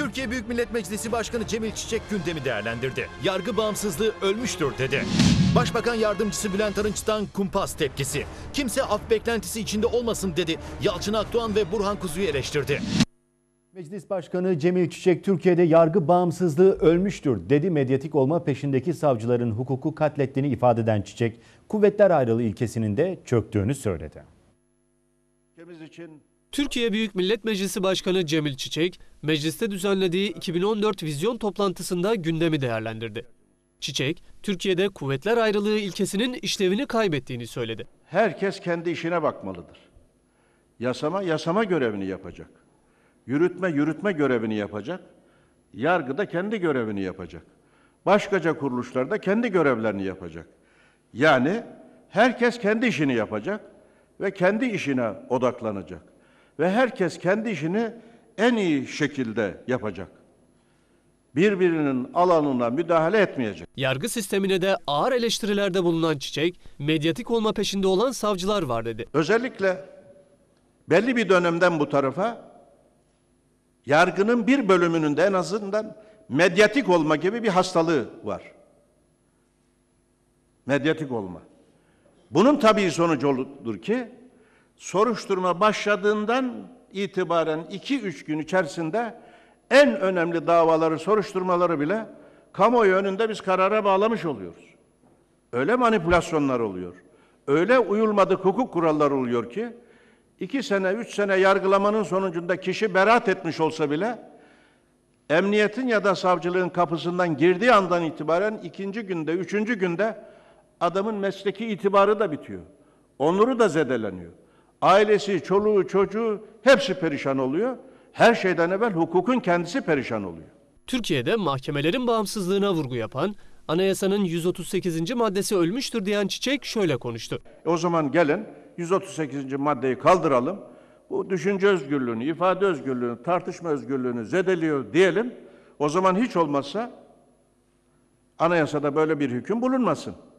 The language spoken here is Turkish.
Türkiye Büyük Millet Meclisi Başkanı Cemil Çiçek gündemi değerlendirdi. Yargı bağımsızlığı ölmüştür dedi. Başbakan yardımcısı Bülent Arınç'tan kumpas tepkisi. Kimse af beklentisi içinde olmasın dedi. Yalçın Akdoğan ve Burhan Kuzu'yu eleştirdi. Meclis Başkanı Cemil Çiçek Türkiye'de yargı bağımsızlığı ölmüştür dedi medyatik olma peşindeki savcıların hukuku katlettiğini ifade eden Çiçek, kuvvetler ayrılığı ilkesinin de çöktüğünü söyledi. Ülkemiz için Türkiye Büyük Millet Meclisi Başkanı Cemil Çiçek, mecliste düzenlediği 2014 vizyon toplantısında gündemi değerlendirdi. Çiçek, Türkiye'de kuvvetler ayrılığı ilkesinin işlevini kaybettiğini söyledi. Herkes kendi işine bakmalıdır. Yasama yasama görevini yapacak. Yürütme yürütme görevini yapacak. Yargıda kendi görevini yapacak. Başkaca kuruluşlarda kendi görevlerini yapacak. Yani herkes kendi işini yapacak ve kendi işine odaklanacak. Ve herkes kendi işini en iyi şekilde yapacak. Birbirinin alanına müdahale etmeyecek. Yargı sistemine de ağır eleştirilerde bulunan Çiçek, medyatik olma peşinde olan savcılar var dedi. Özellikle belli bir dönemden bu tarafa yargının bir bölümünün de en azından medyatik olma gibi bir hastalığı var. Medyatik olma. Bunun tabii sonucu olur ki soruşturma başladığından itibaren 2-3 gün içerisinde en önemli davaları, soruşturmaları bile kamuoyu önünde biz karara bağlamış oluyoruz. Öyle manipülasyonlar oluyor. Öyle uyulmadık hukuk kuralları oluyor ki iki sene, üç sene yargılamanın sonucunda kişi beraat etmiş olsa bile emniyetin ya da savcılığın kapısından girdiği andan itibaren ikinci günde, üçüncü günde adamın mesleki itibarı da bitiyor. Onuru da zedeleniyor. Ailesi, çoluğu, çocuğu hepsi perişan oluyor. Her şeyden evvel hukukun kendisi perişan oluyor. Türkiye'de mahkemelerin bağımsızlığına vurgu yapan, anayasanın 138. maddesi ölmüştür diyen Çiçek şöyle konuştu. E o zaman gelin 138. maddeyi kaldıralım. Bu düşünce özgürlüğünü, ifade özgürlüğünü, tartışma özgürlüğünü zedeliyor diyelim. O zaman hiç olmazsa anayasada böyle bir hüküm bulunmasın.